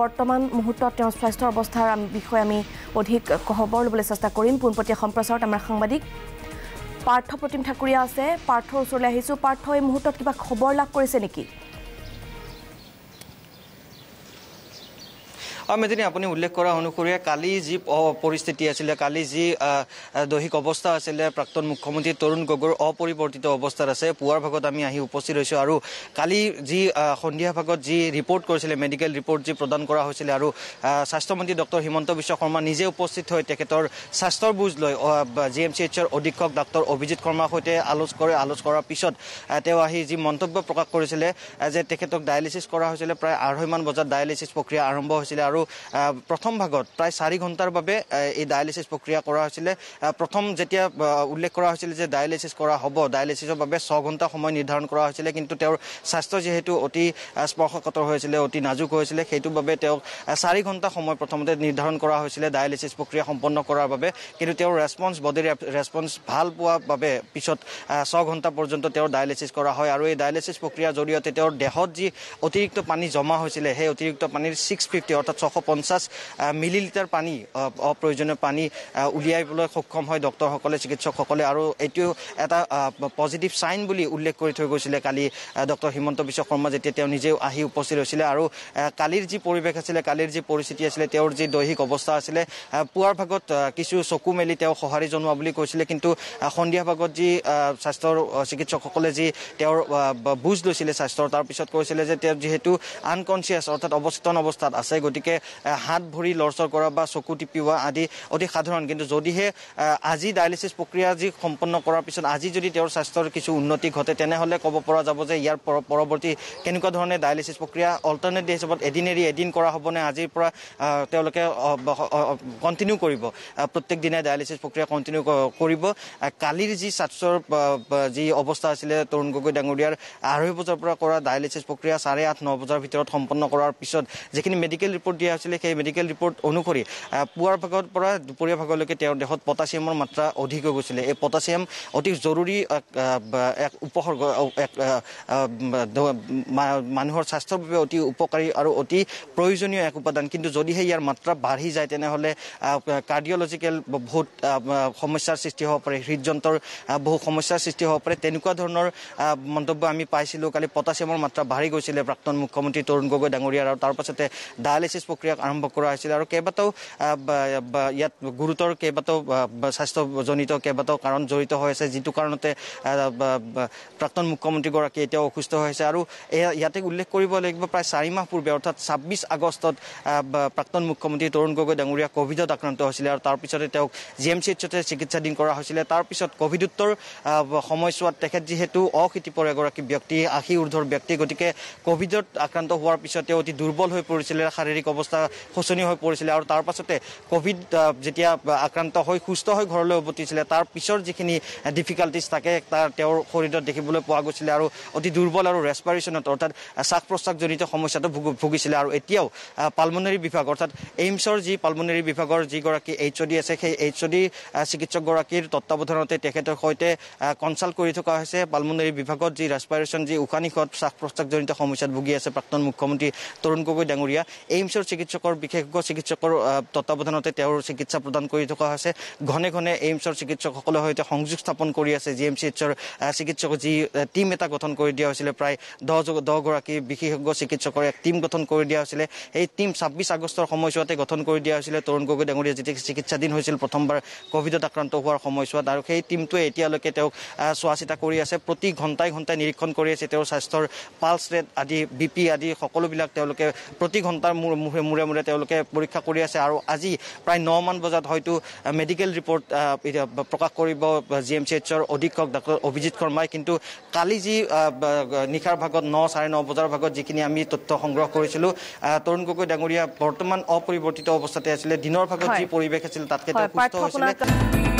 বৰ্তমান মুহূৰ্তত তেওঁৰ স্বাস্থ্যৰ অৱস্থাৰ বিষয়ে আমি অধিক খবৰ ল'বলৈ চেষ্টা কৰিম পোনপটীয়া সম্প্ৰচাৰত আমাৰ সাংবাদিক পাৰ্থ প্ৰতিম ঠাকুৰীয়া আছে পাৰ্থৰ ওচৰলৈ আহিছোঁ পাৰ্থ এই মুহূৰ্তত কিবা খবৰ লাভ কৰিছে নেকি মেদিনী আপুনি উল্লেখ কৰা অনুসৰি কালি যি পৰিস্থিতি আছিলে কালি যি দৈহিক অৱস্থা আছিলে প্ৰাক্তন মুখ্যমন্ত্ৰী তৰুণ গগৈৰ অপৰিৱৰ্তিত অৱস্থাত আছে পুৱাৰ ভাগত আমি আহি উপস্থিত হৈছোঁ আৰু কালি যি সন্ধিয়া ভাগত যি ৰিপৰ্ট কৰিছিলে মেডিকেল ৰিপৰ্ট যি প্ৰদান কৰা হৈছিলে আৰু স্বাস্থ্যমন্ত্ৰী ডক্টৰ হিমন্ত বিশ্ব শৰ্মা নিজে উপস্থিত হৈ তেখেতৰ স্বাস্থ্যৰ বুজ লৈ জি এম চি এইচৰ অধীক্ষক ডাক্তৰ অভিজিত শৰ্মাৰ সৈতে আলোচ কৰে আলোচ কৰাৰ পিছত তেওঁ আহি যি মন্তব্য প্ৰকাশ কৰিছিলে যে তেখেতক ডায়েলিচিছ কৰা হৈছিলে প্ৰায় আঢ়ৈমান বজাত ডায়েলিচিছ প্ৰক্ৰিয়া আৰম্ভ হৈছিলে আৰু প্ৰথম ভাগত প্ৰায় চাৰি ঘণ্টাৰ বাবে এই ডায়েলিচিছ প্ৰক্ৰিয়া কৰা হৈছিলে প্ৰথম যেতিয়া উল্লেখ কৰা হৈছিলে যে ডায়েলিচিছ কৰা হ'ব ডায়েলিচিছৰ বাবে ছঘণ্টা সময় নিৰ্ধাৰণ কৰা হৈছিলে কিন্তু তেওঁৰ স্বাস্থ্য যিহেতু অতি স্পৰ্শকাতৰ হৈছিলে অতি নাজুক হৈছিলে সেইটো বাবে তেওঁক চাৰি ঘণ্টা সময় প্ৰথমতে নিৰ্ধাৰণ কৰা হৈছিলে ডায়েলিচিছ প্ৰক্ৰিয়া সম্পন্ন কৰাৰ বাবে কিন্তু তেওঁৰ ৰেছপঞ্চ বডীৰ ৰেছপঞ্চ ভাল পোৱাৰ বাবে পিছত ছঘণ্টা পৰ্যন্ত তেওঁৰ ডায়েলিচিছ কৰা হয় আৰু এই ডায়েলিচিছ প্ৰক্ৰিয়াৰ জৰিয়তে তেওঁৰ দেহত যি অতিৰিক্ত পানী জমা হৈছিলে সেই অতিৰিক্ত পানীৰ ছিক্স ফিফটি অৰ্থাৎ ছশ ছশ পঞ্চাছ মিলিলিটাৰ পানী অপ্ৰয়োজনীয় পানী উলিয়াবলৈ সক্ষম হয় ডক্টৰসকলে চিকিৎসকসকলে আৰু এইটো এটা পজিটিভ ছাইন বুলি উল্লেখ কৰি থৈ গৈছিলে কালি ডক্টৰ হিমন্ত বিশ্ব শৰ্মা যেতিয়া তেওঁ নিজেও আহি উপস্থিত হৈছিলে আৰু কালিৰ যি পৰিৱেশ আছিলে কালিৰ যি পৰিস্থিতি আছিলে তেওঁৰ যি দৈহিক অৱস্থা আছিলে পুৱাৰ ভাগত কিছু চকু মেলি তেওঁ সঁহাৰি জনোৱা বুলি কৈছিলে কিন্তু সন্ধিয়া ভাগত যি স্বাস্থ্যৰ চিকিৎসকসকলে যি তেওঁৰ বুজ লৈছিলে স্বাস্থ্যৰ তাৰপিছত কৈছিলে যে তেওঁ যিহেতু আনকনচিয়াছ অৰ্থাৎ অৱচেতন অৱস্থাত আছে গতিকে হাত ভৰি লৰচৰ কৰা বা চকু টিপিওৱা আদি অতি সাধাৰণ কিন্তু যদিহে আজি ডায়েলিচিছ প্ৰক্ৰিয়া যি সম্পন্ন কৰাৰ পিছত আজি যদি তেওঁৰ স্বাস্থ্যৰ কিছু উন্নতি ঘটে তেনেহ'লে ক'ব পৰা যাব যে ইয়াৰ পৰৱৰ্তী কেনেকুৱা ধৰণে ডায়েলিচিছ প্ৰক্ৰিয়া অল্টাৰনেট ডে হিচাপত এদিন এৰি এদিন কৰা হ'বনে আজিৰ পৰা তেওঁলোকে কণ্টিনিউ কৰিব প্ৰত্যেক দিনাই ডায়েলিচিছ প্ৰক্ৰিয়া কণ্টিনিউ কৰিব কালিৰ যি স্বাস্থ্যৰ যি অৱস্থা আছিলে তৰুণ গগৈ ডাঙৰীয়াৰ আঢ়ৈ বজাৰ পৰা কৰা ডায়েলিচিছ প্ৰক্ৰিয়া চাৰে আঠ ন বজাৰ ভিতৰত সম্পন্ন কৰাৰ পিছত যিখিনি মেডিকেল ৰিপৰ্ট দিয়া আছিলে সেই মেডিকেল ৰিপৰ্ট অনুসৰি পুৱাৰ ভাগৰ পৰা দুপৰীয়া ভাগলৈকে তেওঁৰ দেহত পটাছিয়ামৰ মাত্ৰা অধিক হৈ গৈছিলে এই পটাছিয়াম অতি জৰুৰী এক উপসৰ্গ এক মানুহৰ স্বাস্থ্যৰ বাবে অতি উপকাৰী আৰু অতি প্ৰয়োজনীয় এক উপাদান কিন্তু যদিহে ইয়াৰ মাত্ৰা বাঢ়ি যায় তেনেহ'লে কাৰ্ডিঅ'লজিকেল বহুত সমস্যাৰ সৃষ্টি হ'ব পাৰে হৃদযন্ত্ৰৰ বহু সমস্যাৰ সৃষ্টি হ'ব পাৰে তেনেকুৱা ধৰণৰ মন্তব্য আমি পাইছিলোঁ কালি পটাছিয়ামৰ মাত্ৰা বাঢ়ি গৈছিলে প্ৰাক্তন মুখ্যমন্ত্ৰী তৰুণ গগৈ ডাঙৰীয়াৰ আৰু তাৰ পাছতে ডায়েলিচিছ প্ৰক্ৰিয়াক আৰম্ভ কৰা হৈছিল আৰু কেইবাটাও ইয়াত গুৰুতৰ কেইবাটাও স্বাস্থ্যজনিত কেইবাটাও কাৰণ জড়িত হৈ আছে যিটো কাৰণতে প্ৰাক্তন মুখ্যমন্ত্ৰীগৰাকী এতিয়াও অসুস্থ হৈ আছে আৰু ইয়াতে উল্লেখ কৰিব লাগিব প্ৰায় চাৰি মাহ পূৰ্বে অৰ্থাৎ ছাব্বিছ আগষ্টত প্ৰাক্তন মুখ্যমন্ত্ৰী তৰুণ গগৈ ডাঙৰীয়া কভিডত আক্ৰান্ত হৈছিলে আৰু তাৰপিছতে তেওঁক জি এম চি এইচতে চিকিৎসাধীন কৰা হৈছিলে তাৰপিছত কভিডোত্তৰ সময়ছোৱাত তেখেত যিহেতু অসিতিপৰ এগৰাকী ব্যক্তি আশী ঊৰ্ধৰ ব্যক্তি গতিকে কভিডত আক্ৰান্ত হোৱাৰ পিছত তেওঁ অতি দুৰ্বল হৈ পৰিছিলে শাৰীৰিক অৱস্থা অৱস্থা শোচনীয় হৈ পৰিছিলে আৰু তাৰ পাছতে কভিড যেতিয়া আক্ৰান্ত হৈ সুস্থ হৈ ঘৰলৈ উভতিছিলে তাৰ পিছৰ যিখিনি ডিফিকাল্টিছ থাকে তাৰ তেওঁৰ শৰীৰত দেখিবলৈ পোৱা গৈছিলে আৰু অতি দুৰ্বল আৰু ৰেচপাইৰেশ্যনত অৰ্থাৎ শ্বাস প্ৰশ্বাসজনিত সমস্যাটো ভুগিছিলে আৰু এতিয়াও পালমনেৰী বিভাগ অৰ্থাৎ এইমছৰ যি পালমনেৰী বিভাগৰ যিগৰাকী এইচ অ' ডি আছে সেই এইচ অ' ডি চিকিৎসকগৰাকীৰ তত্বাৱধানতে তেখেতৰ সৈতে কনচাল্ট কৰি থকা হৈছে পালমনেৰী বিভাগত যি ৰেচপাইৰেশ্যন যি উশাহ নিশত শ্বাস প্ৰশ্বাসজনিত সমস্যাত ভুগি আছে প্ৰাক্তন মুখ্যমন্ত্ৰী তৰুণ গগৈ ডাঙৰীয়া এইমছৰ চিকিৎসকৰ বিশেষজ্ঞ চিকিৎসকৰ তত্বাৱধানতে তেওঁৰ চিকিৎসা প্ৰদান কৰি থকা হৈছে ঘনে ঘনে এইমছৰ চিকিৎসকসকলৰ সৈতে সংযোগ স্থাপন কৰি আছে জি এম চি এইচৰ চিকিৎসক যি টীম এটা গঠন কৰি দিয়া হৈছিলে প্ৰায় দহ দহগৰাকী বিশেষজ্ঞ চিকিৎসকৰ এক টীম গঠন কৰি দিয়া হৈছিলে সেই টীম ছাব্বিছ আগষ্টৰ সময়ছোৱাতে গঠন কৰি দিয়া হৈছিলে তৰুণ গগৈ ডাঙৰীয়া যেতিয়া চিকিৎসাধীন হৈছিল প্ৰথমবাৰ কভিডত আক্ৰান্ত হোৱাৰ সময়ছোৱাত আৰু সেই টীমটোৱে এতিয়ালৈকে তেওঁক চোৱা চিতা কৰি আছে প্ৰতি ঘণ্টাই ঘণ্টাই নিৰীক্ষণ কৰি আছে তেওঁৰ স্বাস্থ্যৰ পালছ ৰেট আদি বি পি আদি সকলোবিলাক তেওঁলোকে প্ৰতি ঘণ্টাৰ মূৰে মূৰে মূৰে তেওঁলোকে পৰীক্ষা কৰি আছে আৰু আজি প্ৰায় নমান বজাত হয়তো মেডিকেল ৰিপৰ্ট প্ৰকাশ কৰিব জি এম চি এইচৰ অধীক্ষক ডাক্তৰ অভিজিত শৰ্মাই কিন্তু কালি যি নিশাৰ ভাগত ন চাৰে ন বজাৰ ভাগত যিখিনি আমি তথ্য সংগ্ৰহ কৰিছিলোঁ তৰুণ গগৈ ডাঙৰীয়া বৰ্তমান অপৰিৱৰ্তিত অৱস্থাতে আছিলে দিনৰ ভাগত যি পৰিৱেশ আছিল তাতকৈ তেওঁ সুস্থ হৈছিলে